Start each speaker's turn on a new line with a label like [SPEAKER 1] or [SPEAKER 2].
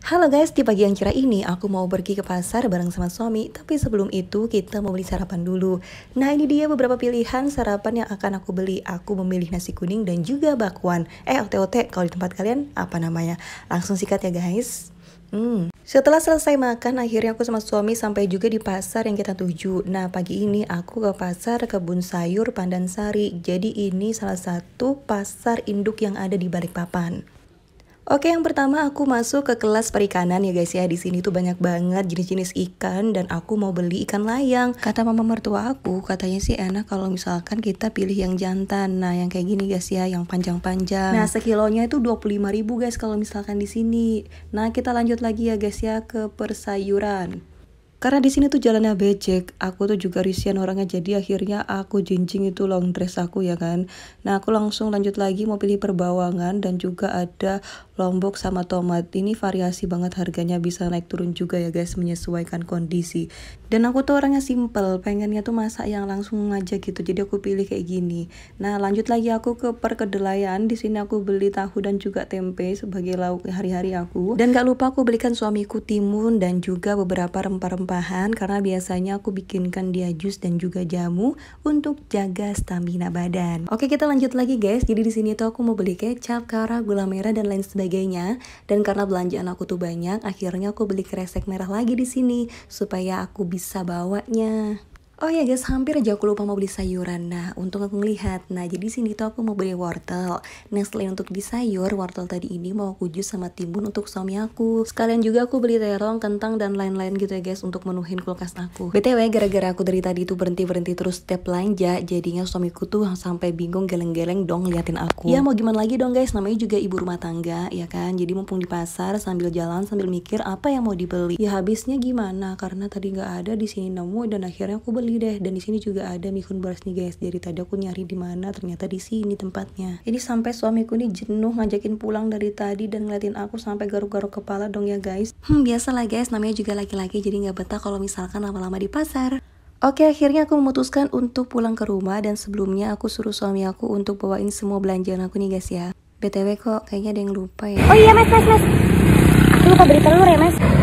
[SPEAKER 1] Halo guys, di pagi yang cerah ini aku mau pergi ke pasar bareng sama suami Tapi sebelum itu kita mau beli sarapan dulu Nah ini dia beberapa pilihan sarapan yang akan aku beli Aku memilih nasi kuning dan juga bakwan Eh ote-ote, kalau di tempat kalian apa namanya? Langsung sikat ya guys Hmm. Setelah selesai makan, akhirnya aku sama suami sampai juga di pasar yang kita tuju. Nah, pagi ini aku ke pasar kebun sayur Pandansari. Jadi ini salah satu pasar induk yang ada di Balikpapan. Oke, yang pertama aku masuk ke kelas perikanan ya guys ya. Di sini tuh banyak banget jenis-jenis ikan dan aku mau beli ikan layang. Kata mama mertua aku, katanya sih enak kalau misalkan kita pilih yang jantan. Nah, yang kayak gini guys ya, yang panjang-panjang. Nah, sekilonya itu 25.000 guys kalau misalkan di sini. Nah, kita lanjut lagi ya guys ya ke persayuran karena di sini tuh jalannya becek aku tuh juga risian orangnya jadi akhirnya aku jinjing itu long dress aku ya kan nah aku langsung lanjut lagi mau pilih perbawangan dan juga ada lombok sama tomat ini variasi banget harganya bisa naik turun juga ya guys menyesuaikan kondisi dan aku tuh orangnya simple pengennya tuh masak yang langsung aja gitu jadi aku pilih kayak gini nah lanjut lagi aku ke perkedelayan. di sini aku beli tahu dan juga tempe sebagai lauk hari-hari aku dan gak lupa aku belikan suamiku timun dan juga beberapa rempah-rempah limpahan karena biasanya aku bikinkan dia jus dan juga jamu untuk jaga stamina badan. Oke, kita lanjut lagi guys. Jadi di sini tuh aku mau beli kecap, kara, gula merah dan lain sebagainya. Dan karena belanjaan aku tuh banyak, akhirnya aku beli kresek merah lagi di sini supaya aku bisa bawanya. Oh ya guys, hampir aja aku lupa mau beli sayuran. Nah, untuk aku ngelihat. Nah, jadi sini tuh aku mau beli wortel. Nah, selain untuk di sayur, wortel tadi ini mau aku jus sama timun untuk suami aku. Sekalian juga aku beli terong, kentang, dan lain-lain gitu ya guys untuk menuhin kulkas aku. BTW, gara-gara aku dari tadi tuh berhenti-berhenti terus setiap belanja, jadinya suamiku tuh sampai bingung geleng-geleng dong liatin aku. Ya, mau gimana lagi dong guys, namanya juga ibu rumah tangga, ya kan? Jadi mumpung di pasar sambil jalan sambil mikir apa yang mau dibeli. Ya habisnya gimana? Karena tadi nggak ada di sini nemu dan akhirnya aku beli beli deh dan di sini juga ada mikun beras nih guys dari tadi aku nyari di mana ternyata di sini tempatnya ini sampai suamiku nih jenuh ngajakin pulang dari tadi dan ngeliatin aku sampai garuk-garuk kepala dong ya guys hmm biasalah guys namanya juga laki-laki jadi nggak betah kalau misalkan lama-lama di pasar Oke, akhirnya aku memutuskan untuk pulang ke rumah dan sebelumnya aku suruh suami aku untuk bawain semua belanjaan aku nih guys ya. BTW kok kayaknya ada yang lupa ya. Oh iya mas, mas, mas. Aku lupa beli telur ya mas.